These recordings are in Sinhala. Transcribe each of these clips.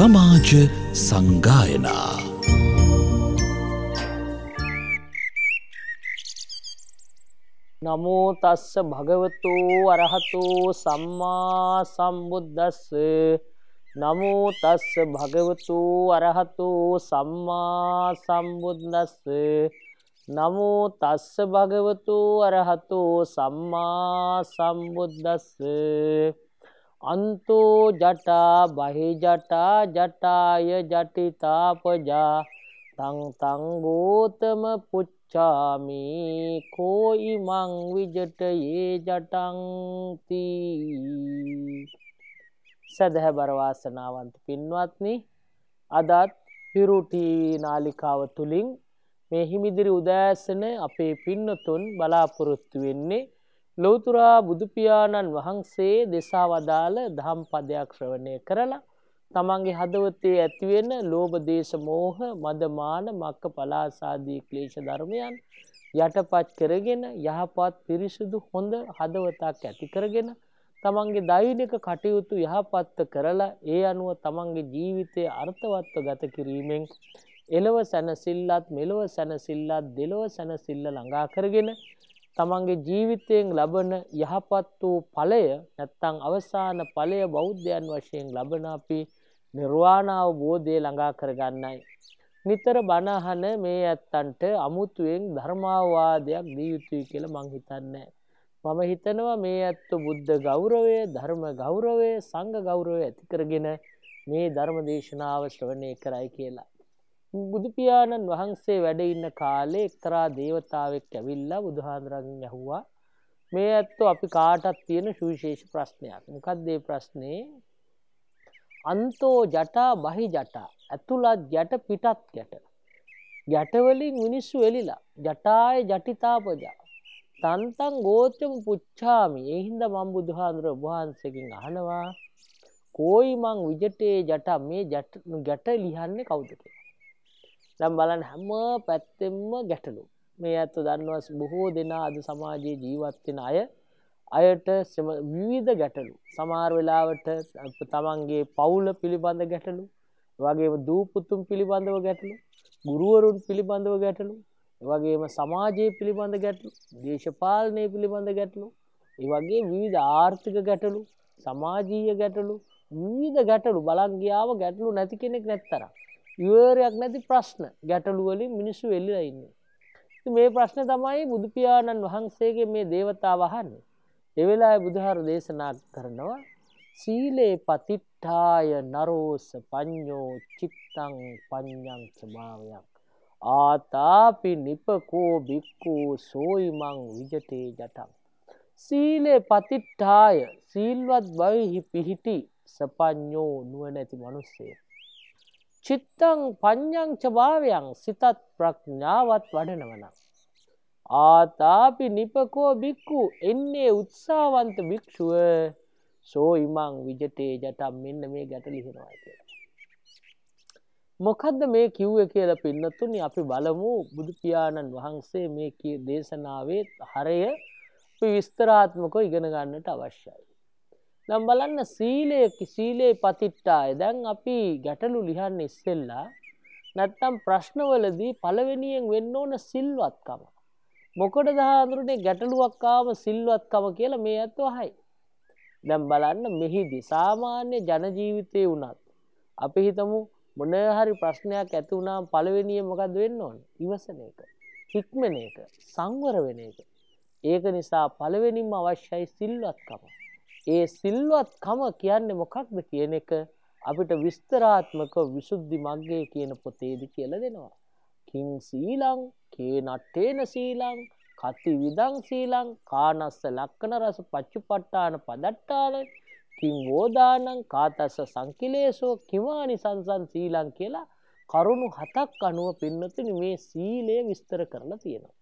සමාජ සංගායනා නමෝ තස්ස භගවතු අරහතු සම්මා සම්බුද්දස්ස නමෝ තස්ස භගවතු අරහතු සම්මා සම්බුද්දස්ස නමෝ තස්ස භගවතු අරහතු සම්මා සම්බුද්දස්ස අන්තෝ ජටා බහි ජටා ජටාය ජටිතාපජා තංතං ගෝතම පුච්චාමි කෝයි මං විජටයේ ජටංති සදහැබර වාසනාවන්ත පින්වත්නි අදත් හිරු ටීවී නාලිකාව තුලින් මේ හිමිදිරි උදෑසන අපේ පින්නතුන් බලාපොරොත්තු වෙන්නේ ලෝතුරා බුදුපියාණන් වහන්සේ දෙසා වදාළ දහම් පදයක් ශ්‍රවණය කරලා තමන්ගේ හදවතේ ඇතිවෙන ලෝභ දේශ මෝහ මදමාන මක්ක පලාසාදී ක්ලේශ ධර්මයන් යටපත් කරගෙන යහපත් පිරිසුදු හොඳ හදවතක් ඇති කරගෙන තමන්ගේ දෛනික කටයුතු යහපත්ත කරලා ඒ අනුව තමන්ගේ ජීවිතය අර්ථවත්ව ගත කිරීමෙන් එලව සැනසිල්ලත් මෙලොව සැනසිල්ලත් දෙලොව සැනසිල්ල ළඟා කරගෙන තමන්ගේ ජීවිතයෙන් ලබන යහපත් වූ ඵලය නැත්තං අවසාන ඵලය බෞද්ධයන් වශයෙන් ලබන අපි නිර්වාණ අවබෝධය ළඟා කරගන්නයි. නිතර බණහන මේ ඇත්තන්ට අමුතුවෙන් ධර්මාවාදයක් දිය යුතුයි කියලා මං හිතන්නේ. මම හිතනවා මේ ඇත්ත බුද්ධ ගෞරවය, ධර්ම ගෞරවය, සංඝ ගෞරවය ඇති කරගෙන මේ ධර්ම දේශනාව ශ්‍රවණය කරයි කියලා. බුදුපියාණන් වහන්සේ වැඩ ඉන්න කාලේ එක්තරා දේවතාවෙක් ඇවිල්ලා බුදුහාඳුරන්ගෙන් ඇහුවා මේ ඇත්තෝ අපි කාටත් තියෙන සුවිශේෂ ප්‍රශ්නයක්. මොකක්ද මේ ප්‍රශ්නේ? අන්තෝ ජටා බහි ජටා. ඇතුළත් ජට පිටත් ගැට. ජට වලින් මිනිස්සු එලිලා. ජටාය ජටිතාපජා. තන්තං ගෝත්‍රම පුච්ඡාමි. ඒ හින්දා මම බුදුහාඳුර වහන්සේගෙන් අහනවා කොයි මං විජටේ ජට මේ ජට ලියන්නේ කවුද කියලා. දැන් බලන්න හැම පැත්තෙම ගැටලු. මේ ඇත්ත දන්නවා බොහෝ දෙනා අද සමාජයේ ජීවත් වෙන අය අයට විවිධ ගැටලු. සමහර වෙලාවට තමන්ගේ පවුල පිළිබඳ ගැටලු, වගේම දූ පුතුන් පිළිබඳව ගැටලු, ගුරුවරුන් පිළිබඳව ගැටලු, වගේම සමාජයේ පිළිබඳ ගැටලු, දේශපාලනය පිළිබඳ ගැටලු, ඒ වගේ විවිධ ආර්ථික ගැටලු, සමාජීය ගැටලු, විවිධ ගැටලු බලන් ගියාම ගැටලු නැති කෙනෙක් නැත්තරම්. ඉවරයක් නැති ප්‍රශ්න ගැටලුවලින් මිනිස්සු එල්ලිලා ඉන්නේ මේ ප්‍රශ්න තමයි බුදුපියාණන් වහන්සේගේ මේ දේවතා වහන්නේ එවෙලා බුදුහාරු දේශනා කරනවා සීලේ පතිට්ඨාය නරෝස පඤ්ඤෝ චිත්තං පඤ්ඤං ස්වභාවයක් ආතාපි නිපකෝ බික්කෝ සෝයිමං විජතේ ජටං සීලේ පතිට්ඨාය සීල්වත් බවෙහි පිහිටි සපඤ්ඤෝ නුවණැති මිනිසෙක් චිත්තං පඤ්ඥංච භාවයන් සිතත් ප්‍රඥාවත් වඩනවන. ආතාපි නිපකෝ බික්කු එන්නේ උත්සාවන්ත භික්‍ෂුව සෝ ඉමං විජතේ ජටම් මෙන්න මේ ගැට ලිහෙනවා කිය. මොකදද මේ කිව්ව කියල පින්නතුනි අපි බලමු බුදුපාණන් වහන්සේ මේ දේශනාවේ හරය විස්තරාත්මකෝ ඉගෙන ගන්නට අවශ්‍යයි. නම් බලන්න සීලය සීලේ පතිට්ටාය දැන් අපි ගැටලු ලිහන්න ඉස්සෙල්ලා නැත්තම් ප්‍රශ්නවලදී පළවෙනියෙන් වෙන්න ඕන සිල්වත්කම. මොකඩ දහාදුරනේ ගැටලුවක්කාම සිල්වත්කම කියලා මේ ඇත්ව හයි. දැම් බලන්න මෙහිදි සාමාන්‍ය ජනජීවිතය වුණත්. අපි හිතමු මොනහරි ප්‍රශ්නයක් ඇති වුණම් පළවෙනිය මොකද වෙන්න ඕන ඉවසන එක. හික්මන එක සංවර වෙන එක. ඒක නිසා පළවෙනිම අවශ්‍යයි සිල්වත්කම. ඒ සිල්වත්කම කියන්නේ මොකක්ද කියන එක අපිට විස්තරාත්මකව විසුද්ධි මග්ගයේ කියන පොතේදි කියලා දෙනවා. කිං සීලං කේ නට්ඨේන සීලං කති විදං සීලං කානස්ස ලක්කන රස පච්චුපට්ඨාන පදට්ඨාන කිං වෝදානං කාතස්ස සංකිලේසෝ කිවානි සංසං සීලං කියලා කරුණු හතක් අනුව පින්නතුනි මේ සීලය විස්තර කරලා තියෙනවා.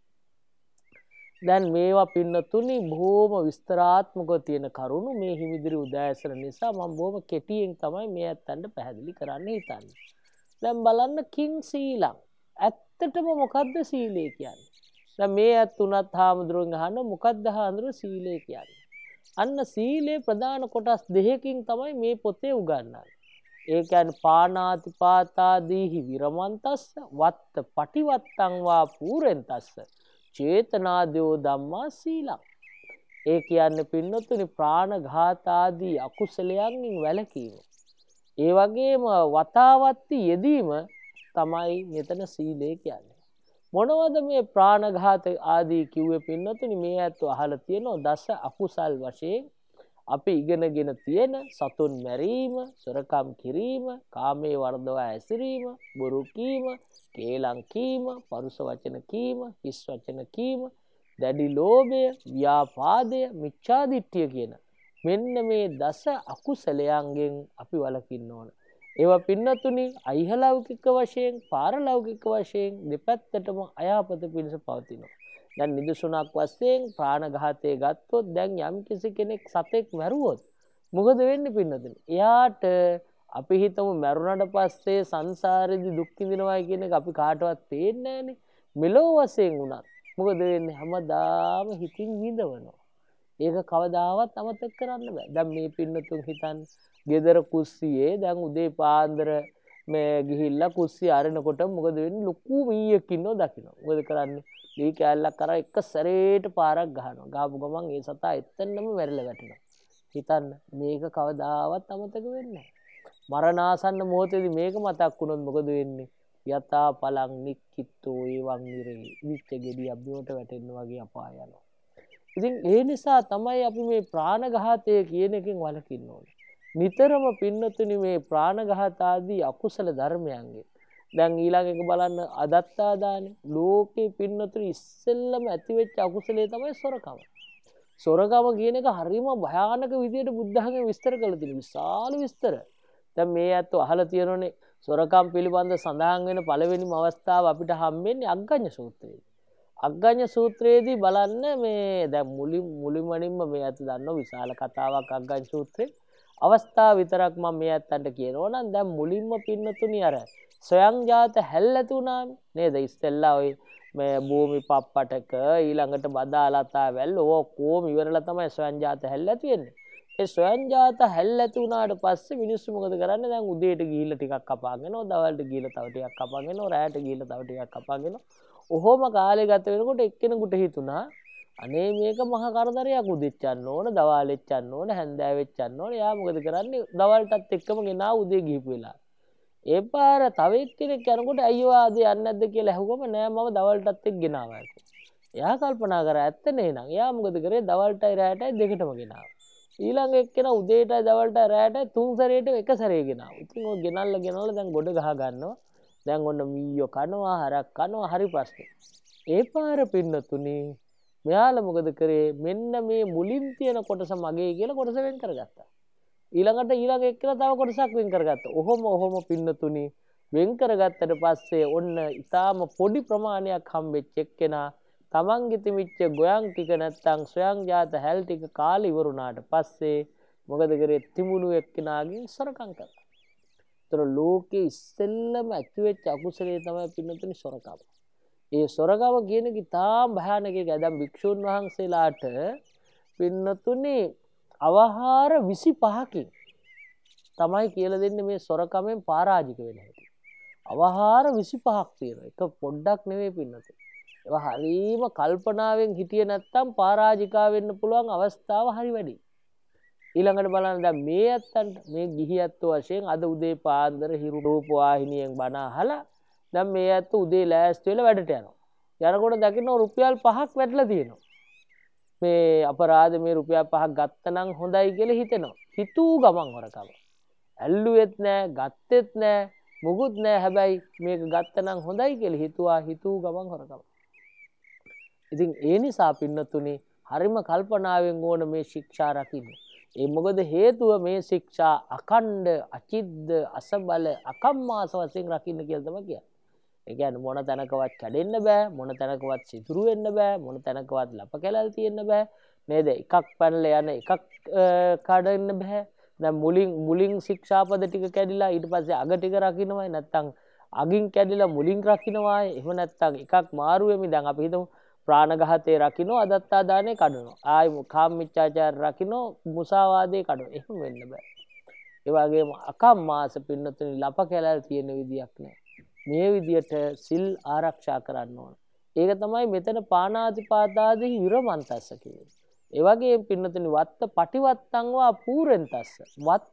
දැන් මේවා පින්නතුනි බොහෝම විස්තරාත්මකව තියෙන කරුණු මේ හිමිදිරි උදෑසන නිසා මම බොහොම කෙටියෙන් තමයි මේ ඇත්තන්ට පැහැදිලි කරන්න හිතන්නේ. දැන් බලන්න කිං සීලං. ඇත්තටම මොකද්ද සීලය කියන්නේ? දැන් මේ ඇත් උනත් හාමුදුරුවන් අහන මොකද්ද හාමුදුරුවෝ සීලය කියන්නේ? අන්න සීලේ ප්‍රධාන කොටස් දෙකකින් තමයි මේ පොතේ උගන්වන්නේ. ඒ කියන්නේ පාණාති පාතාදීහි විරමන්තස්ස වත්ත පටිවත්තං වා පූරෙන්තස්ස චේතනාදයෝ දම්මා සීලක්. ඒ කියන්න පින්නොත්තුනි ප්‍රාණඝාතාදී අකුසලයන්ගින් වැලකීම. ඒ වගේම වතාවත්ති යෙදීම තමයි මෙතන සීලය කියන්නේ. මොනවද මේ ප්‍රාණඝාත ආදී කිව්ව පින්නතුනි මේ ඇත්තු අහල තියෙනවා දස අකුසල් වශයෙන් අපි ඉගෙනගෙන තියෙන සතුන් මැරීම, සොරකම් කිරීම, කාමයේ වර්ධවා ඇසිරීම, බොරු කීම, කේලම් කීම, පරුස වචන කීම, හිස් වචන කීම, දැඩි ලෝභය, ව්‍යාපාදය, මිච්ඡාදිට්ඨිය කියන මෙන්න මේ දස අකුසලයන්ගෙන් අපි වළකින්න ඕන. ඒවා පින්නතුනි අයිහලෞකික වශයෙන්, පාරලෞකික වශයෙන් දෙපැත්තටම අයහපත පිණිස පවතිනවා. දැන් නිදසුනක් වශයෙන් ප්‍රාණඝාතය ගත්තොත් දැන් යම් කිසි කෙනෙක් සතෙක් මැරුවොත් මොකද වෙන්නේ පින්නතුනි? එයාට අපි හිතමු මැරුණාට පස්සේ සංසාරේදී දුක් විඳිනවා කියන එක අපි කාටවත් පේන්නේ නැහනේ. මෙලෝ වශයෙන් උනත් මොකද වෙන්නේ? හැමදාම හිතින් විඳවනවා. ඒක කවදාවත් අමතක කරන්න බෑ. දැන් මේ පින්නතුන් හිතන්නේ gedara kussiye දැන් උදේ පාන්දර මේ ගිහිල්ලා කුස්සිය අරනකොට මොකද වෙන්නේ ලොකු මීයක් ඉන්නව දකින්න. මොකද කරන්නේ? දී කෑල්ලක් අර එක සැරේට පාරක් ගහනවා. ගාපු ගමන් ඒ සතා එතනම මැරිලා වැටෙනවා. හිතන්න මේක කවදාවත් අමතක වෙන්නේ මරණාසන්න මොහොතේදී මේක මතක් වුණොත් මොකද වෙන්නේ? යතා පලං නික්කිත්තෝ ඒවං නිරේ විච්ච ගෙඩි අබ්දුවට වැටෙන්න වගේ අපාය යනවා. ඉතින් ඒ නිසා තමයි අපි මේ ප්‍රාණඝාතය කියන එකෙන් වළකින්න ඕනේ. නිතරම පින්නතුනි මේ ප්‍රාණඝාතාදී අකුසල ධර්මයන්ගේ දැන් ඊළඟ එක බලන්න අදත්තාදානේ ලෝකේ පින්නතුනි ඉස්සෙල්ලම ඇතිවෙච්ච අකුසලයේ තමයි සොරකම. සොරකම කියන එක හරිම භයානක විදියට බුද්ධහමී විස්තර කරලා තියෙනවා. විශාල විස්තර. දැන් මේ අත්ව අහලා තියෙනෝනේ සොරකම් පිළිබඳ සඳහන් වෙන පළවෙනිම අවස්ථාව අපිට හම්බෙන්නේ අග්ගඤ්ඤ සූත්‍රයේ. අග්ගඤ්ඤ සූත්‍රයේදී බලන්න මේ දැන් මුලින් මුලින්ම මේ අත දන්නෝ විශාල කතාවක් අග්ගඤ්ඤ සූත්‍රේ. අවස්ථා විතරක් මම මේ ඇත්තන්ට කියනවා නම් දැන් මුලින්ම පින්නතුනි අර සොයංජාත හැල්ලතු උනානේ නේද ඉස්සෙල්ලා ওই මේ භූමි පප්පටක ඊළඟට බදාලතා වැල් ඕකෝම ඉවරලා තමයි සොයංජාත හැල්ලතු වෙන්නේ. ඒ සොයංජාත හැල්ලතු උනාට පස්සේ මිනිස්සු මොකද කරන්නේ? දැන් උදේට ගිහිල්ලා ටිකක් කපාගෙනෝ, දවල්ට ගිහිල්ලා තව ටිකක් කපාගෙනෝ, රාත්‍රීට ගිහිල්ලා තව ටිකක් කපාගෙනෝ. ඔහොම කාලය ගත වෙනකොට එක්කෙනෙකුට හිතුණා අනේ මේක මහ කරදරයක් උදෙච්චන්න ඕන දවාලෙච්චන්න ඕන හැන්දෑවෙච්චන්න ඕන යා මොකද කරන්නේ දවල්ටත් එක්කම ගෙනා උදේ ගිහිපු වෙලා ඒ පාර තව එක්කෙනෙක් යනකොට අයියෝ ආදේ යන්නේ නැද්ද කියලා ඇහුවම නෑ මම දවල්ටත් එක්ක ගෙනාවා එයා කල්පනා කරා ඇත්ත නේ නං එයා මොකද කරේ දවල්ටයි රෑටයි දෙකටම ගෙනාවා ඊළඟ එක්කෙනා උදේටයි දවල්ටයි රෑටයි තුන් සැරේට එක සැරේ ගෙනාවා ඉතින් ඔය ගෙනල්ලා ගෙනල්ලා දැන් ගොඩ ගහ ගන්නවා දැන් ඔන්න මීයෝ කනවා හරක් කනවා හරි ප්‍රශ්නේ ඒ පාර පින්නතුනේ මෙයාල මොකද කරේ මෙන්න මේ මුලින් තියෙන කොටස මගේ කියල කොටස වෙන් කරගත්තා. ඊළඟට ඊළඟ එක්කල තව කොටසක් වෙන් කරගත්ත. ඔහොම ඔහොම පින්නතුනි වෙන් කරගත්තට පස්සේ ඔන්න ඉතාම පොඩි ප්‍රමාණයක් හම්බෙච්ච එක්කෙනා තමන්ගේ තිමිච්ච ගොයන් ටික නැත්තම් සොයන් ජාත හැල් ටික කාලේ ඉවරුණාට පස්සේ මොකද කරේ තිමුණු එක්කෙනාගෙන් සොරකම් කළා. ඒතර ලෝකේ ඉස්සෙල්ලම ඇති වෙච්ච අකුසලයේ තමයි පින්නතුනි සොරකම. ඒ සොරගව කියනකි තාම් භානක ඇදම් භික්‍ෂූන් වහන්සේලාට පින්නතුන්නේ අවහාර විසි පහකින් තමයි කියල දෙන්න මේ සොරකමෙන් පාරාජික වෙන හැට. අවහාර විසි පහක් තියෙන එක පොඩ්ඩක් නෙවේ පින්නතු. එ හරීම කල්පනාවෙන් හිටිය නැත්තම් පාරාජිකාවෙන්න පුළුවන් අවස්ථාව හරි වැඩි. ඊළඟට බලන්න ද මේ ඇත්තන්ට මේ ගිහි ඇත්තු වශයෙන් අද උදේ පාන්දර හිරු රූපවාහිනියෙන් බනාහලා දැම් මේ ඇත්ත උදේ ලෑස්තුවෙල වැඩට යනවා යනකොට දකින්න රුපියල් පහක් වැටල තියෙනවා මේ අපරාධ මේ රුපියා පහක් ගත්තනම් හොඳයි කියල හිතෙනවා හිතූ ගමන් හොරකම ඇල්ලුවෙත් නෑ ගත්තෙත් නෑ මුකුත් නෑ හැබැයි මේක ගත්තනම් හොඳයි කියල හිතුවා හිතූ ගමන් හොරකම ඉතින් ඒ නිසා පින්නතුනි හරිම කල්පනාවෙන් ඕන මේ ශික්ෂා රකින්න ඒ මොකද හේතුව මේ ශික්ෂා අකණ්ඩ අචිද්ද අසබල අකම්මාස වසයෙන් රකින්න කියල්තම කියා එකන් මොන තැනකවත් කැඩෙන්න්න බෑ මොන තැනකවත් සිතුරුවෙන්න බෑ මොන තැනකවත් ලප කැලල් තියෙන්න බෑ නේද එකක් පැනල යන එකක් කඩන්න බැහැ දැ මුලින් මුලින් ශික්ෂාපද ටික කැඩිලා ඉට පස්සේ අගටික රකිනවයි නැත්තං අගින් කැඩිලා මුලින් රකිනවා එහම නැත්තං එකක් මාරුවමි දැන් අපිහිතම ප්‍රාණගහතේ රකිනෝ අදත්තාදානය කඩුණු ආය කාම් මිච්චාචාර රකිනෝ මුසාවාදය කඩු එහම වෙන්න බෑ ඒවාගේ අකම් මාස පින්නතුනි ලප කැලල් තියෙන විදියක් නෑ මේ විදියට සිල් ආරක්ෂා කරන්න ඕන. ඒක තමයි මෙතන පානාතිපාතාදී යුරමන්තස්ස කියන්නේ. ඒ වගේ පින්නතුනි වත්ත පටිවත්තංවා පූරෙන්තස්ස. වත්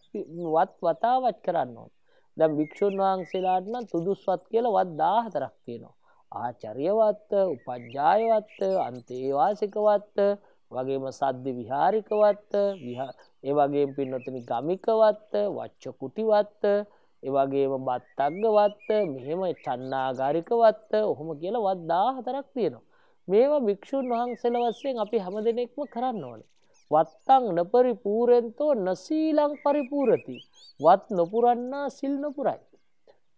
වත් වතාවත් කරන්න ඕන. දැන් වික්ෂුන් වහන්සේලාට නම් තුදුස්වත් කියලා වත් 14ක් තියෙනවා. ආචාර්යවත්ත, උපජ්ජායවත්ත, අන්තේවාසිකවත්ත වගේම සද්ද විහාරිකවත්ත, ඒ වගේම පින්නතුනි ගමිකවත්ත, වච්ච කුටිවත්ත ඒවාගේම බත්තක්ග වත්ත මෙහෙම චන්නාගාරික වත්ත ඔහොම කියල වද්දා හතරක් තියෙනවා. මේවා භික්‍ෂූන් වහන්සල වස්සයෙන් අපි හැම දෙනෙක්ම කරන්න ඕනේ. වත්තං නපරිපූරෙන්තෝ නසීලං පරිපූරති. වත් නොපුරන්නා සිල් නොපුරයි.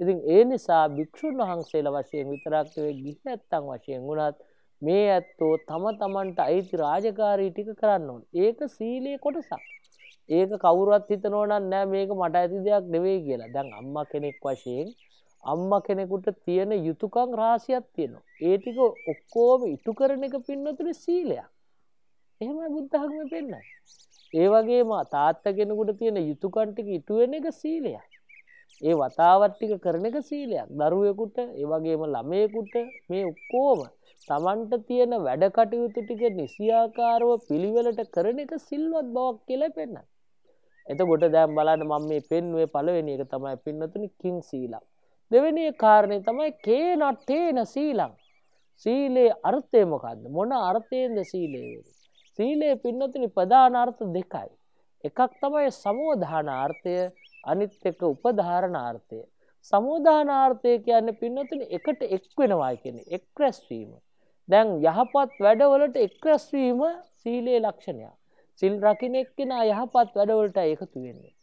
ඉතින් ඒ නිසා භික්‍ෂූන් වහන්සේල වශයෙන් විතරක්වේ ගිහ ඇත්තං වශයෙන් වුණත් මේ ඇත්තෝ තම තමන්ට අයිති රාජකාරී ටික කරන්න ඕන. ඒක සීලය කොටසක්. ඒක කවුරුවත් හිතනෝනන් නෑ මේක මට ඇති දෙයක් නෙවෙයි කියලා දැන් අම්ම කෙනෙක් වශයෙන් අම්ම කෙනෙකුට තියෙන යුතුකං රාසියක් තියෙනවා. ඒටික ඔක්කෝම ඉටු කරන එක පින්නතුර සීලයක්. එහෙමයි බුද්ධහගම පෙන්න්නයි. ඒවගේම තාත්ත කෙනෙකුට තියෙන යුතුකන්ටික ඉටුවෙන එක සීලයක්. ඒ වතාවට්ටික කරන එක සීලයක් දරුවෙකුට ඒවගේම ළමයකුට මේ ඔක්කෝම තමන්ට තියෙන වැඩ කටයුතු ටික නිසියාකාරව පිළිවෙලට කරන එක සිල්වත් බවක් කියල පෙන්න්නයි. එතකොට දැම් බලන්න මම මේ පෙන්ුවේ පළවෙනි එක තමයි පින්නතුනි කින් සීලම්. දෙවෙනි කාරණේ තමයි කේනට්ටේන සීලම්. සීලේ අර්ථය මොකද්ද? මොන අර්ථයෙන්ද සීලය වෙන්නේ? සීලේ පින්නතුනි ප්‍රධාන අර්ථ දෙකයි. එකක් තමයි සමෝධානාර්ථය, අනිත් එක උපධාරණාර්ථය. සමෝධානාර්ථය කියන්නේ පින්නතුනි එකට එක් වෙනවා කියන්නේ එක් රැස්වීම. දැන් යහපත් වැඩවලට එක් රැස්වීම සීලේ ලක්ෂණයක්. සිල් රකින එක්කෙනා යහපත් වැඩවලට එකතු වෙන්නේ.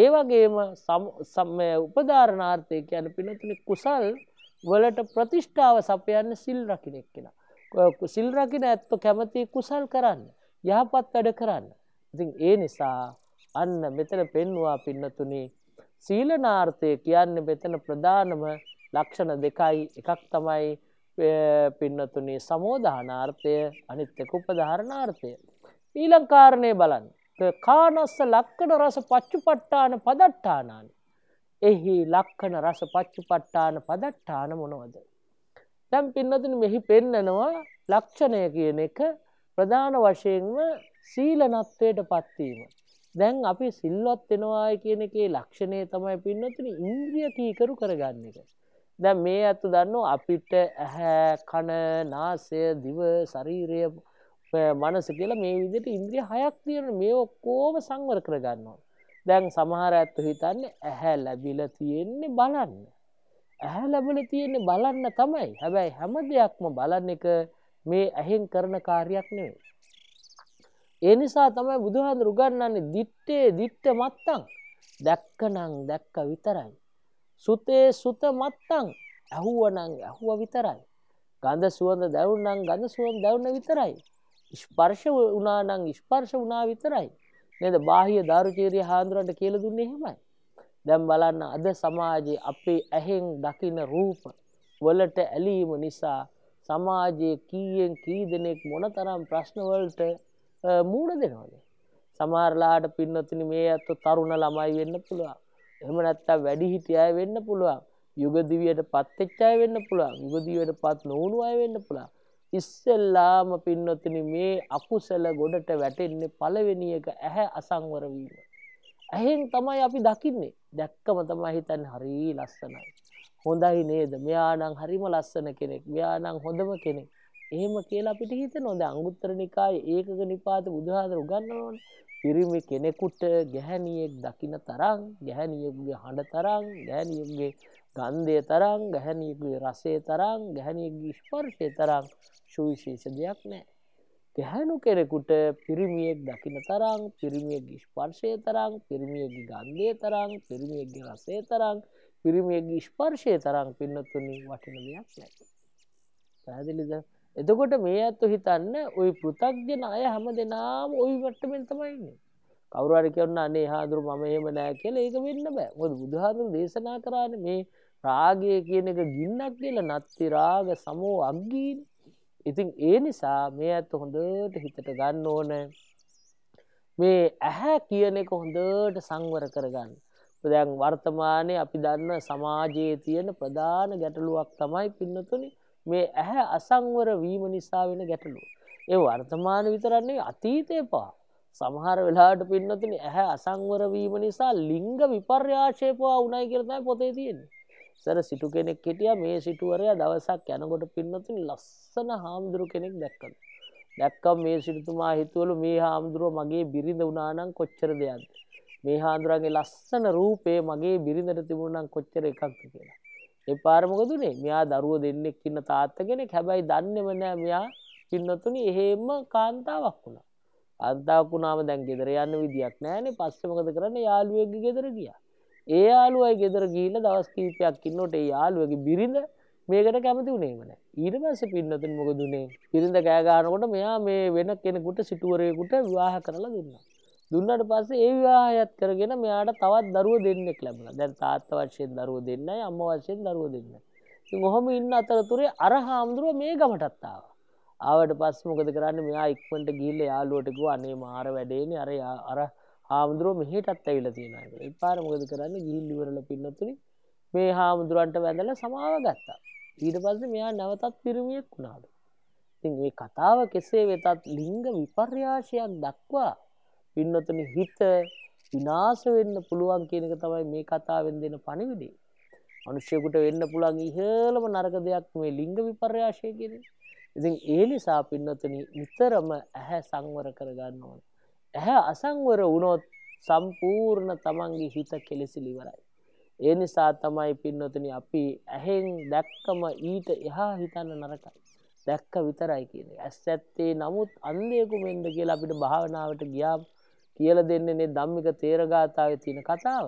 ඒ වගේම සම්මය උපධාරණාර්ථය කියන පිනතුනි කුසල් වලට ප්‍රතිෂ්ඨාව සපයන්න සිල් රකින එක්කෙන. සිල් රකින ඇත්ත කැමති කුසල් කරන්න යහපත් වැඩ කරන්න. ඉතින් ඒ නිසා අන්න මෙතන පෙන්වා පින්නතුනි සීලනාර්ථය කියන්න මෙතන ප්‍රධානම ලක්ෂණ දෙකයි එකක් තමයි පින්නතුනේ සමෝධානාර්ථය අනිත්‍යක උපධාරණාර්ථය ඊලංකාරණය බලන්න. කානස්ස ලක්කන රස පච්චු පට්ටාන පදට්ටානාන. එහි ලක්කන රස පච්චු පට්ටාන පදට්ටාන මොනවද. තැම් පින්නතින මෙහි පෙන්නනවා ලක්ෂණය කියන එක ප්‍රධාන වශයෙන්ම සීලනත්වයට පත්වීම. දැන් අපි සිල්ලොත් වෙනවා කියන එකේ ලක්ෂණය තමයි පින්නතුන ඉන්ද්‍රිය කීකරු කරගන්න එක. දැන් මේ ඇත්තු දන්න අපිට ඇහැ කණ නාසය දිව ශරීරය මනස කියලා මේ විදිහට ඉන්ද්‍රිය හයක් තියෙනවා මේ ඔක්කොම සංවර කරගන්නවා. දැන් සමහර ඇත්තු හිතන්නේ ඇහැ ලැබිලා තියෙන්නේ බලන්න. ඇහැ ලැබිලා තියෙන්නේ බලන්න තමයි. හැබැයි හැම දෙයක්ම බලන එක මේ ඇහෙන් කරන කාර්යයක් නෙවෙයි. ඒ නිසා තමයි බුදුහාඳුර උගන්වන්නේ දිත්තේ දිත්ත මත්තං. දැක්කනම් දැක්ක විතරයි. සුතේ සුත මත්තං. ඇහුවනම් ඇහුව විතරයි. ගඳ සුවඳ දැවුනම් ගඳ සුවඳ දැවුන විතරයි. ස්පර්ශ වනානං ස්පර්ශ වනා විතරයි නද බාහිය ධර්චේරය හාන්දුරන්ට කියල දුන්න එහෙමයි දැම් බලන්න අද සමාජයේ අපේ ඇහෙෙන් දකින රූප වලට ඇලීම නිසා සමාජයේ කීයෙන් කී දෙනෙක් මොන තරම් ප්‍රශ්නවලට මූඩ දෙනවාද සමාරලාට පින්නතින මේ ඇත්ත තරුණ ළමයි වෙන්න පුළුවන් එම නැත්තා වැඩිහිටිය අය වෙන්න පුළුවන් යුගදිවියට පත්තෙච්චාය වෙන්න පුළුවන් යුගදිවට පත් නොවුණු අය වෙන්න පුළුවන් ඉස්සෙල්ලාම පින්නොතින මේ අකුසල ගොඩට වැටෙන්නේ පළවෙනි එක ඇහැ අසංවර වීම. ඇහෙන් තමයි අපි දකින්නේ. දැක්කම තමයි හිතන්නේ හරි ලස්සනයි. හොඳයි නේද? මෙයානම් හරිම ලස්සන කෙනෙක්. මෙයානම් හොඳම කෙනෙක්. එහෙම කියලා අපිට හිතෙනවා. දැන් අංගුත්තර නිකායේ ඒකක නිපාත බුදුහාමර උගන්වනවනේ. පිරිමි කෙනෙකුට ගැහණියෙක් දකින තරම්, ගැහණියෙකුගේ හඬ තරම්, ගැහණියෙකුගේ ගන්ධය තරම්, ගැහණියෙකුගේ රසය තරම්, ගැහණියෙකුගේ ස්පර්ශය තරම් සුවිශේෂ දෙයක් නෑ ගැහැනු කෙරෙකුට පිරිමියෙක් දකින තරං පිරිමියගේ ස්පර්ශය තරං පිරිමියගේ ගන්ධය තරං පිරිමියගේ රසේ තරං පිරිමියගේ ස්පර්ශය තරං පින්නතුනි වටින දෙයක් නැ පැදිලිද එතකොට මේ ඇත්තු හිතන්න ඔය පෘතක්ගෙන අය හැම දෙනාම ඔයි වට්ටමෙන් තමයින්නේ කවරට කරන්න අනේ හාදුරු මම එහෙම නෑ කියල ඒක වෙන්න බෑ මොද බුදුහාදුරු දේශනා කරන්න මේ රාගය කියන එක ගින්නක් කියලා නත්ති රාග සමෝ අක්ගීන් ඉතින් ඒ නිසා මේ ඇත්ත හොඳට හිතට ගන්න ඕන මේ ඇහැ කියන එක හොඳට සංවර කරගන්න දැන් වර්තමානය අපි දන්න සමාජයේ තියෙන ප්‍රධාන ගැටලුවක් තමයි පින්නතුනි මේ ඇහැ අසංවර වීම නිසා වෙන ගැටලුව. ඒ වර්තමාන විතරන්නේ අතීතය පවා සමහර වෙලාට පින්නතින ඇහැ අසංවරවීම නිසා ලිංග විපර්යාශයපවා උනයි කරතයි පොතේ තියෙන්නේ ඉස්සර සිටු කෙනෙක් හිටියා මේ සිටුවරයා දවසක් යනකොට පින්නතුන් ලස්සන හාමුදුරු කෙනෙක් දැක්කලු. දැක්කම මේ සිටුතුමා හිතුවලු මේ හාමුදුරුව මගේ බිරිඳ වුණා නම් කොච්චර දෙයක්ද. මේ හාමුදුරන්ගේ ලස්සන රූපේ මගේ බිරිඳට තිබුණා නම් කොච්චර එකක්ද කියලා. ඒ පාර මොකද උනේ? මෙයා දරුවෝ දෙන්නෙක් ඉන්න තාත්තා කෙනෙක්. හැබැයි දන්නේම නෑ මෙයා පින්නතුනි එහෙම කාන්තාවක් වුණා. කාන්තාවක් වුණාම දැන් ගෙදර යන්න විදියක් නෑනේ. පස්සේ මොකද කරන්නේ? යාළුවෙක්ගේ ගෙදර ගියා. ඒ යාළුවයි ගෙදර ගිහිල්ලා දවස් කීපයක් ඉන්නකොට ඒ යාළුවගේ බිරිඳ මේකට කැමති වුණේම නැහැ. ඊට පස්සේ පින්නතුන් මොකද උනේ? බිරිඳ කෑ ගන්නකොට මෙයා මේ වෙන කෙනෙකුට සිටුවරයෙකුට විවාහ කරලා දුන්නා. දුන්නට පස්සේ ඒ විවාහයත් කරගෙන මෙයාට තවත් දරුවෝ දෙන්නෙක් ලැබුණා. දැන් තාත්තා වශයෙන් දරුවෝ දෙන්නයි අම්මා වශයෙන් දරුවෝ දෙන්නයි. ඉතින් ඔහොම ඉන්න අතරතුරේ අර හාමුදුරුව මේ ගමටත් ආවා. ආවට පස්සේ මොකද කරන්නේ? මෙයා ඉක්මනට ගිහිල්ලා යාළුවට ගිහුවා අනේ මාර වැඩේනේ අර අර හාමුදුරුව මෙහටත් ඇවිලා තියෙනක එපාර මොකද කරන්න ගිහිල් ඉවරල පින්නතුනි මේ හාමුදුරුවන්ට වැඳල සමාව ගත්තා ඊට පස්සේ මෙයා නැවතත් පිරිමියෙක් වුණාලු ඉතින් මේ කතාව කෙසේ වෙතත් ලිංග විපර්යාශයක් දක්වා පින්නතුනි හිත විනාශ වෙන්න පුළුවන් කියන එක තමයි මේ කතාවෙන් දෙන පණිවිඩය. මිනිස්සුෙකුට වෙන්න පුළුවන් ඉහළම නරක දෙයක් මේ ලිංග විපර්යාශය කියන්නේ. ඉතින් ඒ නිසා පින්නතුනි නිතරම ඇහැ සංවර කරගන්න ඕනේ. ඇහැ අසංවර වුණොත් සම්පූර්ණ තමන්ගේ හිත කෙලෙසිලිවරයි. ඒ නිසා තමයි පින්නොතන අපි ඇහෙන් දැක්කම ඊට එහා හිතන්න නරකයි. දැක්ක විතරයි කියන ඇස් ඇත්තේ නමුත් අන්දයකු මෙන්ද කියලා අපිට භාවනාවට ගියාම් කියල දෙන්නේනේ දම්මික තේරගාතාව තියෙන කතාව.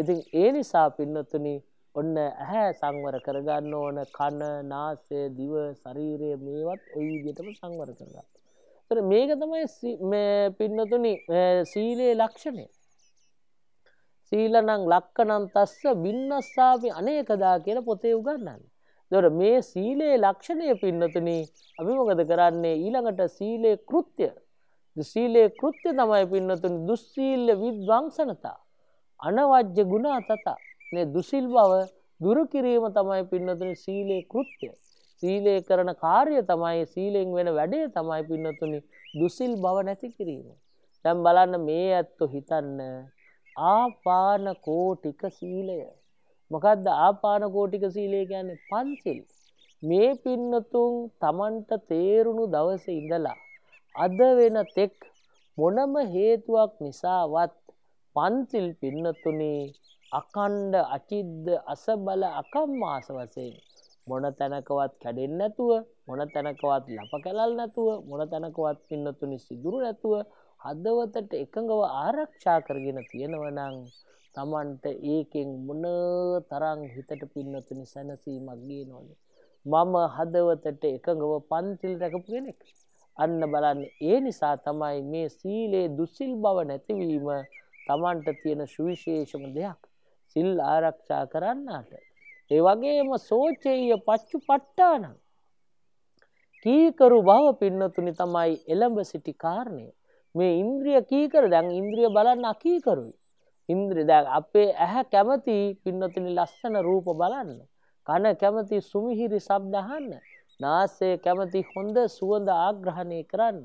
ඉතින් ඒ නිසා පින්නතුනි ඔන්න ඇහැ සංවර කරගන්න ඕන කණ නාසය දිව ශරීරය මේවත් ඔයි විදිහටම සංවර කරගන්න. තර මේක තමයි පින්නතුනි සීලයේ ලක්ෂණය සීලනං ලක්කනන් තස්ස බින්නස්සාපි අනේකදා කියලා පොතේ උගන්නන්න. දොර මේ සීලයේ ලක්ෂණය පින්නතුනි අපි මොකද කරන්නේ ඊළඟට සීලේ කෘත්‍ය සීලේ කෘත්‍ය තමයි පින්නතුනි දුස්සීල්ල විද්වංශනතා අනවජ්‍ය ගුණ අතතා මේ දුසිල් බව දුරු කිරීම තමයි පින්නතුනි සීලේ කෘත්‍යය සීලය කරන කාර්ය තමයි සීලෙන් වෙන වැඩේ තමයි පින්නතුනි දුසිල් බව නැති කිරීම. දැන් බලන්න මේ ඇත්තු හිතන්න ආපාන කෝටික සීලය. මොකද්ද ආපාන කෝටික සීලය කියන්නේ පන්සිල්. මේ පින්නතුන් Tamanට තේරුණු දවසේ ඉඳලා අද වෙන තෙක් මොනම හේතුවක් නිසාවත් පන්සිල් පින්නතුනේ අකණ්ඩ අචිද්ද අසබල අකම්මාස වශයෙන් මොන තැනකවත් කැඩෙන් නැතුව මොන තැනකවත් ලප කැලල් නැතුව මොන තැනකවත් පින්නතුනි සිදුරු නැතුව හදවතට එකඟව ආරක්ෂා කරගෙන තියෙනවනං තමන්ට ඒකෙන් මොන තරං හිතට පින්නතුනි සැනසීමක් ගේ නොන. මම හදවතට එකඟව පන්සිල් රැකපු කෙනෙක්. අන්න බලන්න ඒ නිසා තමයි මේ සීලේ දුසිල් බව නැතිවීම තමන්ට තියෙන සුවිශේෂම දෙයක්. සිල් ආරක්ෂා කරන්නාට ඒ වගේම සෝචය පච්චු පට්ටාන. කීකරු බව පින්නතුනි තමයි එළඹ සිටි කාරණය. මේ ඉන්ද්‍රිය කීකර දැන් ඉන්ද්‍රිය බලන්න අකීකරුයි. ඉන්ද්‍රි දැන් අපේ ඇහැ කැමති පින්නතුනි ලස්සන රූප බලන්න. කන කැමති සුමිහිරි සබ්දහන්න. නාසය කැමති හොඳ සුවඳ ආග්‍රහණය කරන්න.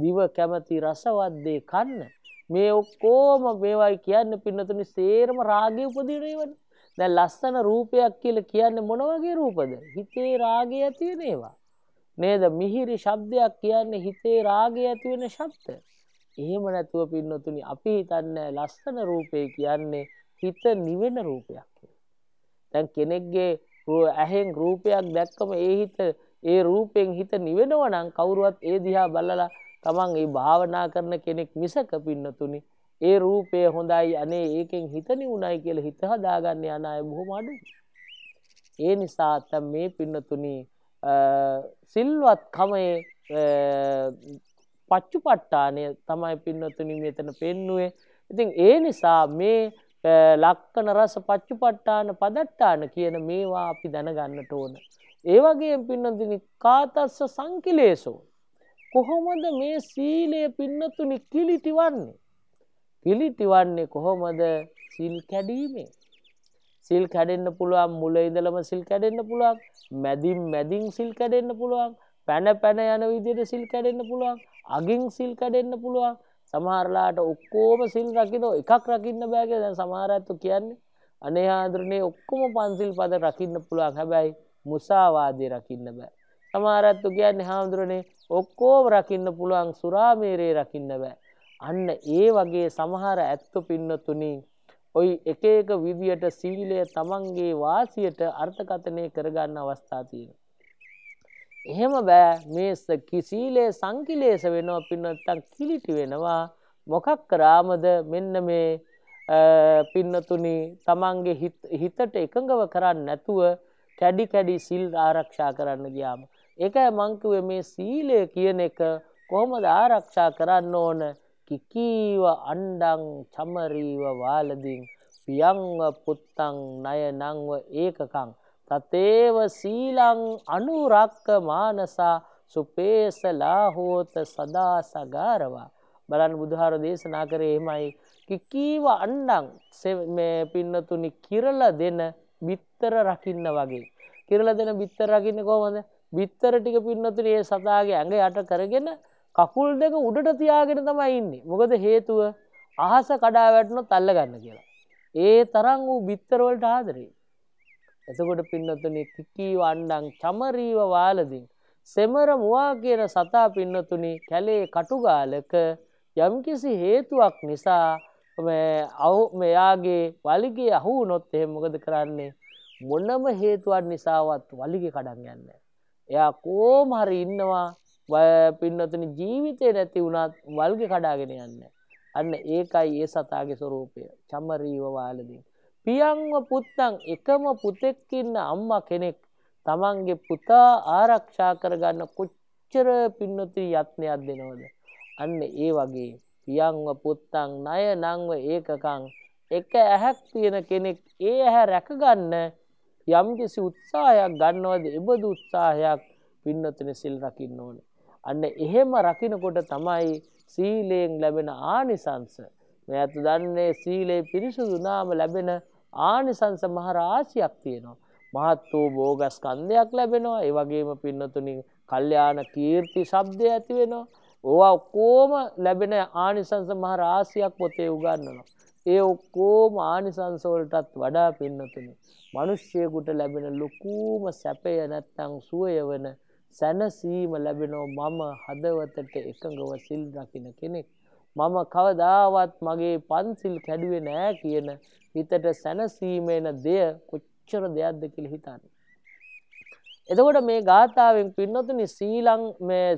දිව කැමති රසවද්දේ කන්න. මේ ඔක්කෝම මේවයි කියන්න පින්නතුනි සේරම රාගය උපදිනේවන. දැන් ලස්සන රූපයක් කියලා කියන්නේ මොන වගේ රූපද? හිතේ රාගය ඇති වෙන ඒවා. නේද? මිහිරි ශබ්දයක් කියන්නේ හිතේ රාගය ඇති වෙන ශබ්ද. එහෙම නැතුව පින්නතුනි අපි හිතන්නේ ලස්සන රූපේ කියන්නේ හිත නිවෙන රූපයක් කියලා. දැන් කෙනෙක්ගේ ඇහෙන් රූපයක් දැක්කම ඒ හිත ඒ රූපෙන් හිත නිවෙනවා නම් කවුරුවත් ඒ දිහා බලලා තමන් ඒ භාවනා කරන කෙනෙක් මිසක පින්නතුනි ඒ රූපය හොඳයි අනේ ඒකෙන් හිතනි වුණයි කියලා හිත හදාගන්න යන අය බොහොම අඩුයි. ඒ නිසා තම මේ පින්නතුනි සිල්වත් කමයේ පච්චුපට්ඨානය තමයි පින්නතුනි මෙතන පෙන්නුවේ. ඉතින් ඒ නිසා මේ ලක්කන රස පච්චුපට්ඨාන පදට්ඨාන කියන මේවා අපි දැනගන්නට ඕන. ඒ වගේ පින්නතුනි කාතස්ස සංකිලේසෝ කොහොමද මේ සීලය පින්නතුනි කිලිටි වන්නේ? පිළිතිවන්නේ කොහොමද සිල් කැඩීමේ. සිල් කැඩෙන්න්න පුළුවන් මුල ඉදලම සිල් කැඩෙන්න්න පුළුවන් මැදින් මැදින් සිල් කැඩෙන්න්න පුළුවන් පැන පැන යන විදියට සිල් කැඩෙන්න්න පුළුවන් අගින් සිල් කැඩෙන්න්න පුළුවන් සමහරලාට ඔක්කෝම සිල් රකිනෝ එකක් රකින්න බෑග දැන් සමහරඇත්තු කියන්නේ අනේ ආදරනේ ඔක්කොම පන්සිල් පද රකින්න පුළුවන් හැබැයි මුසාවාදය රකින්න බෑ. සමහරත්තු කියන්නේ හාමුදුරනේ ඔක්කෝම රකින්න පුළුවන් සුරාමේරේ රකින්න බෑ. අන්න ඒ වගේ සමහර ඇත්තු පින්නතුනි ඔයි එක එක විදියට සීලය තමන්ගේ වාසියට අර්ථකථනය කරගන්න අවස්ථා තියෙනවා. එහෙම බෑ මේ කිසීලේ සංකිලේශ වෙනවා පින්නත්තන් කිලිටි වෙනවා මොකක් කරාමද මෙන්න මේ පින්නතුනි තමන්ගේ හිතට එකඟව කරන්න නැතුව කැඩි කැඩි සිල් ආරක්ෂා කරන්න ගියාම. ඒකයි මං කිව්වේ මේ සීලය කියන එක කොහොමද ආරක්ෂා කරන්න ඕන? කිකීව අණ්ඩං චමරීව වාලදිින් පියංව පුත්තං නය නංව ඒකකං. තතේව සීලං අනුරක්ක මානසා සුපේසලා හෝත සදා සගාරවා. බලන් බුදුහාර දේශනා කරේ එමයි. කිකීව අණ්ඩං පින්නතුනි කිරල දෙන බිත්තර රකින්න වගේ. කිරල දෙන බිත්තර රකින්න කෝමද බිත්තර ටික පින්නතුන ඒ සතාගේ ඇඟ යට කරගෙන කකුල් දෙක උඩට තියාගෙන තමයි ඉන්නේ මොකද හේතුව අහස කඩා වැටනො තල්ල ගන්න කියලා. ඒ තරං වූ බිත්තරවලට ආදරේ. එසකොට පින්නතුනේ කිකී වණ්ඩං චමරීව වාලදින්. සෙමර මවා කියන සතා පින්නතුනි කැලේ කටුගාලක යම්කිසි හේතුවක් නිසා අවු මෙයාගේ වලිගේ අහු නොත් එහෙ මොකද කරන්නේ මොනම හේතුවන් නිසාවත් වලිග කඩන් යන්න. එයා කෝම හරි ඉන්නවා පින්නතන ජීවිතය නැති වුණත් වල්ග කඩාගෙන යන්න. අන්න ඒකයි ඒ සතාගේ ස්වරූපය චමරීව වාලදී. පියංව පුත්තං එකම පුතෙක්කින්න අම්ම කෙනෙක් තමන්ගේ පුතා ආරක්ෂා කරගන්න කොච්චර පින්නති යත්නයක් දෙනවද. අන්න ඒ වගේ පියංව පුත්තං නය නංව ඒකකං එක ඇහැක් තියෙන කෙනෙක් ඒ ඇහැ රැකගන්න යම්කිසි උත්සාහයක් ගන්නවද එබඳු උත්සාහයක් පින්නතන සිල් රකින්න ඕනේ. අන්න එහෙම රකිනකොට තමයි සීලයෙන් ලැබෙන ආනිසංස. මේ ඇත දන්නේ සීලේ පිරිසුදුනාම ලැබෙන ආනිසංස මහර ආසියක් තියෙනවා. මහත් වූ බෝගස්කන්ධයක් ලැබෙනවා. ඒ වගේම පින්නතුණින් කල්යාණ කීර්ති ශබ්දය ඇති වෙනවා. ඕවා ඔක්කොම ලැබෙන ආනිසංස මහර ආසියක් පොතේ උගන්වනවා. ඒ ඔක්කෝම ආනිසංස වලටත් වඩා පින්නතුණි. මිනිස්සෙකුට ලැබෙන ලොකුම සැපය නැත්තම් සුවය වෙන සැනසීම ලැබෙනෝ මම හදවතට එකඟව සිල් රකින කෙනෙක්. මම කවදාවත් මගේ පන්සිල් කැඩුවේ නෑ කියන හිතට සැනසීමේන දෙය කොච්චර දෙයක්ද කියල හිතන්න. එතකොට මේ ගාථාවෙන් පින්නතුනි සීලං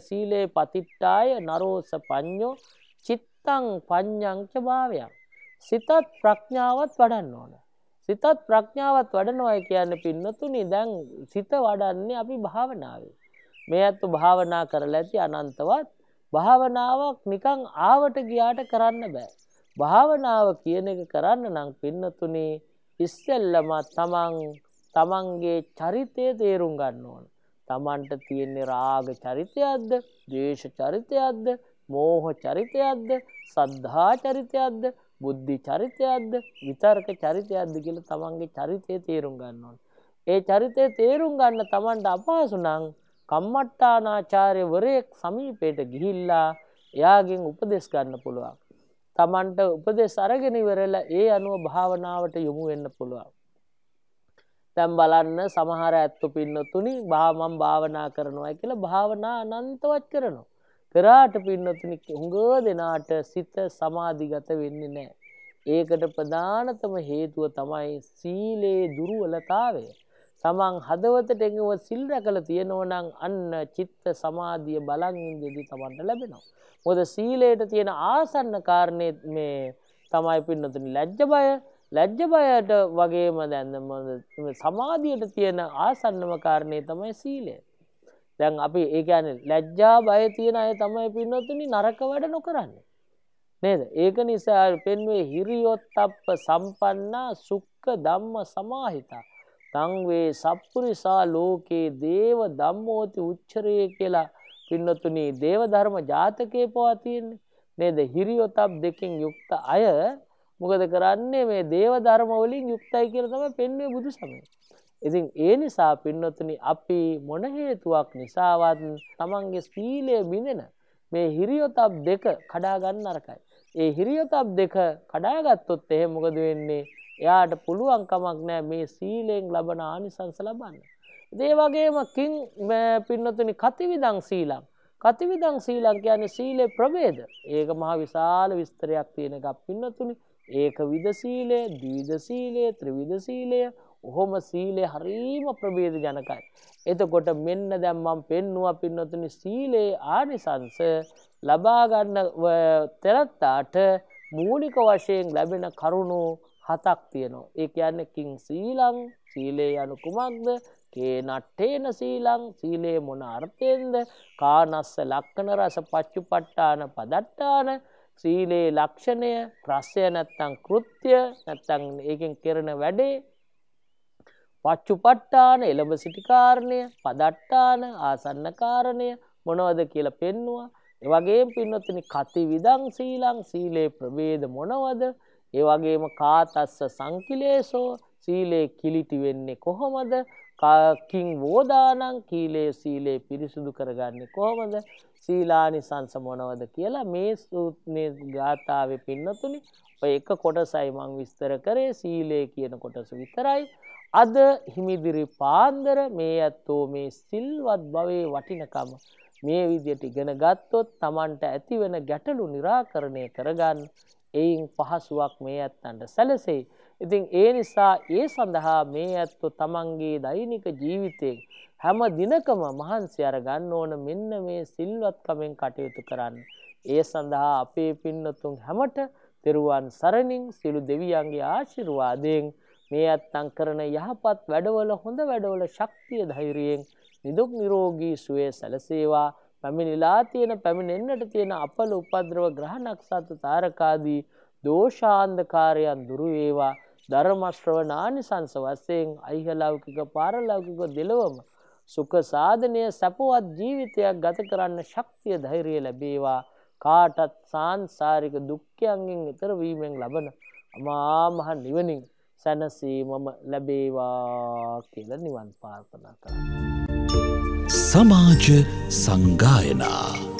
සීලේ පතිට්ටාය නරෝස පඤ්ඥෝ චිත්තං පඤ්ඥංච භාවයක්. සිතත් ප්‍රඥාවත් වඩන්න ඕන. සිතත් ප්‍රඥාවත් වඩනොය කියන්න පින්නතුනි දැන් සිත වඩන්නේ අපි භාවනාවේ. මේ ඇත්තු භාවනා කරලා ඇති අනන්තවත් භාවනාවක් නිකං ආවට ගියාට කරන්න බෑ. භාවනාව කියන එක කරන්න නම් පින්නතුනේ ඉස්සෙල්ලම තමන් තමන්ගේ චරිතය තේරුම් ගන්න ඕන. තමන්ට තියෙන්නේ රාග චරිතයක්ද, දේශ චරිතයක්ද, මෝහ චරිතයක්ද, සද්ධා චරිතයක්ද, බුද්ධි චරිතයක්ද, විතර්ක චරිතයක්ද කියලා තමන්ගේ චරිතය තේරුම් ගන්න ඕන. ඒ චරිතය තේරුම් ගන්න තමන්ට අපහසු නම් කම්මට්ටානාචාර්යවරයෙක් සමීපයට ගිහිල්ලා එයාගෙන් උපදෙස් ගන්න පුළුවන්. තමන්ට උපදෙස් අරගෙනවරල ඒ අනුව භාවනාවට යොමු වෙන්න පුළුවන්. තැම් බලන්න සමහර ඇත්තු පින්නතුනි භාමම් භාවනා කරනවා කියලා භාවනා අනන්තවත් කරනවා. කරාට පින්නතුනි හුඟ දෙනාට සිත සමාධිගත වෙන්නේ නෑ. ඒකට ප්‍රධානතම හේතුව තමයි සීලයේ දුරුවලතාවය. තමන් හදවතට එඟුව සිල් රැකලා තියෙනවනම් අන්න චිත්ත සමාධිය බලන් ඉඳදී තමන්ට ලැබෙනවා. මොකද සීලයට තියෙන ආසන්න කාරණේ මේ තමයි පින්නතුනි ලැජ්ජ බය. ලැජ්ජ බයට වගේම දැන් සමාධියට තියෙන ආසන්නම කාරණේ තමයි සීලය. දැන් අපි ඒ කියන්නේ ලැජ්ජා බය තියෙන අය තමයි පින්නතුනි නරක වැඩ නොකරන්නේ. නේද? ඒක නිසා පෙන්වේ හිරියොත්ප්ප සම්පන්නා සුක්ඛ ධම්ම සමාහිතා තංවේ සප්පුරිසා ලෝකයේ දේව ධම්මෝති උච්චරය කියලා පින්නතුනී දේව ධර්ම ජාතකයේ පවතින්නේ නේද හිරියොතප් දෙකෙන් යුක්ත අය මොකද කරන්නේ මේ දේව ධර්ම වලින් යුක්තයි කියලා තමයි පෙන්වන්නේ බුදු සමය. ඉතින් ඒ නිසා පින්නතුනි අපි මොන හේතුවක් නිසාවත් තමන්ගේ සීලය බිඳෙන මේ හිරියොතප් දෙක කඩා ගන්න අරකයි. ඒ හිරියොතප් දෙක කඩාගත්තොත් එහෙම මොකද වෙන්නේ? එයාට පුළුවන්කමක් නෑ මේ සීලයෙන් ලබන ආනිසංස ලබන්න. දේ වගේම කින් පින්නතුන කතිවිදං සීලං. කතිවිදං සීලං කියන සීලේ ප්‍රබේද. ඒක මහා විශාල විස්තරයක් තියෙන එකක් පින්නතුනි. ඒක විද සීලය, ද්විද සීලය, ත්‍රිවිධ සීලය, ඔහොම සීලේ හරීම ප්‍රබේද ජනකයි. එතකොට මෙන්න දැන් මම පෙන්නවා පින්නතුනි සීලේ ආනිසංස ලබා ගන්න තැනත්තාට මූලික වශයෙන් ලැබෙන කරුණෝ හතක් තියෙනවා. ඒ කියන්නේ කිං සීලං සීලේ යනු කුමක්ද? කේනට්ඨේන සීලං සීලේ මොන අර්ථයෙන්ද? කානස්ස ලක්කන රස පච්චුපට්ඨාන පදට්ඨාන සීලේ ලක්ෂණය රසය නැත්තම් කෘත්‍ය නැත්තම් ඒකෙන් කරන වැඩේ පච්චුපට්ඨාන එළඹ සිටි කාරණය පදට්ඨාන ආසන්න කාරණය මොනවද කියලා පෙන්නවා. ඒ වගේම පින්නොත්නි කති විදං සීලං සීලේ ප්‍රභේද මොනවද? ඒ වගේම කාතස්ස සංකිලේසෝ සීලේ කිලිටි වෙන්නේ කොහොමද? කිං වෝදානං කීලේ සීලේ පිරිසුදු කරගන්නේ කොහොමද? සීලානි සංස මොනවද කියලා මේ මේ ගාථාවේ පින්නතුනි ඔය එක කොටසයි මං විස්තර කරේ සීලේ කියන කොටස විතරයි. අද හිමිදිරි පාන්දර මේ ඇත්තෝ මේ සිල්වත් භවයේ වටිනකම මේ විදියට ඉගෙන ගත්තොත් Tamanට ඇතිවෙන ගැටලු निराකරණය කරගන්න එයින් පහසුවක් මේ ඇත්තන්ට සැලසේ. ඉතින් ඒ නිසා ඒ සඳහා මේ ඇත්තු තමන්ගේ දෛනික ජීවිතයෙන් හැම දිනකම මහන්සි අර ගන්න ඕන මෙන්න මේ සිල්වත්කමෙන් කටයුතු කරන්න. ඒ සඳහා අපේ පින්නතුන් හැමට තෙරුවන් සරණින් සිළු දෙවියන්ගේ ආශිර්වාදයෙන් මේ ඇත්තං කරන යහපත් වැඩවල හොඳ වැඩවල ශක්තිය ධෛරයෙන් නිදුක් නිරෝගී සුවේ සැලසේවා පැමිණිලා තියෙන පැමිණෙන්නට තියෙන අපල උපද්‍රව ග්‍රහ නක්ෂත්‍ර තාරකාදී දෝෂාන්ධකාරයන් දුරු වේවා ධර්ම ශ්‍රවණානිසංස වශයෙන් අයිහලෞකික පාරලෞකික දෙලොවම සුඛ සාධනය සපවත් ජීවිතයක් ගත කරන්න ශක්තිය ධෛර්යය ලැබේවා කාටත් සාංසාරික දුක්ඛයන්ගෙන් ඈතර වීමෙන් ලබන අමා මහ නිවනින් සැනසීමම ලැබේවා කියලා නිවන් ප්‍රාර්ථනා කරා සමාජ සංගායනා